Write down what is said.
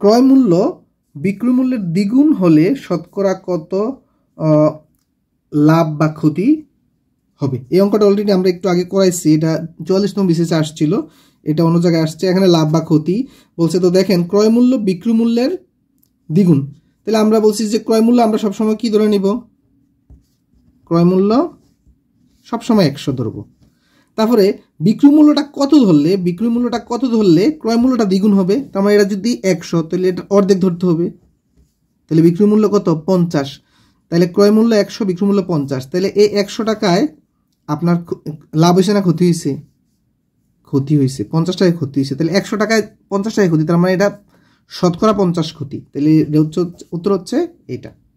ক্রয় মূল্য বিক্রয় মূল্যের দ্বিগুণ হলে শতকরা কত লাভ বা ক্ষতি হবে এই অঙ্কটা অলরেডি আমরা একটু আগে করাইছি এটা চুয়াল্লিশ নম্বর বিশেষে আসছিল এটা অন্য জায়গায় আসছে এখানে লাভ বা ক্ষতি বলছে তো দেখেন ক্রয় মূল্য বিক্রয় মূল্যের দ্বিগুণ তাহলে আমরা বলছি যে ক্রয় মূল্য আমরা সবসময় কী ধরে নিব ক্রয় মূল্য সবসময় একশো ধরবো তারপরে বিক্রয় মূল্যটা কত ধরলে বিক্রয় মূল্যটা কত ধরলে ক্রয় মূল্যটা দ্বিগুণ হবে তার মানে এটা যদি একশো তাহলে এটা অর্ধেক ধরতে হবে তাহলে বিক্রয় মূল্য কত পঞ্চাশ তাহলে ক্রয় মূল্য একশো বিক্রয় মূল্য পঞ্চাশ তাহলে এই একশো টাকায় আপনার লাভ হয়েছে না ক্ষতি হয়েছে ক্ষতি হয়েছে পঞ্চাশ টাকায় ক্ষতি হয়েছে তাহলে একশো টাকায় পঞ্চাশ টাকায় ক্ষতি তার মানে এটা শতকরা পঞ্চাশ ক্ষতি তাহলে উত্তর হচ্ছে এটা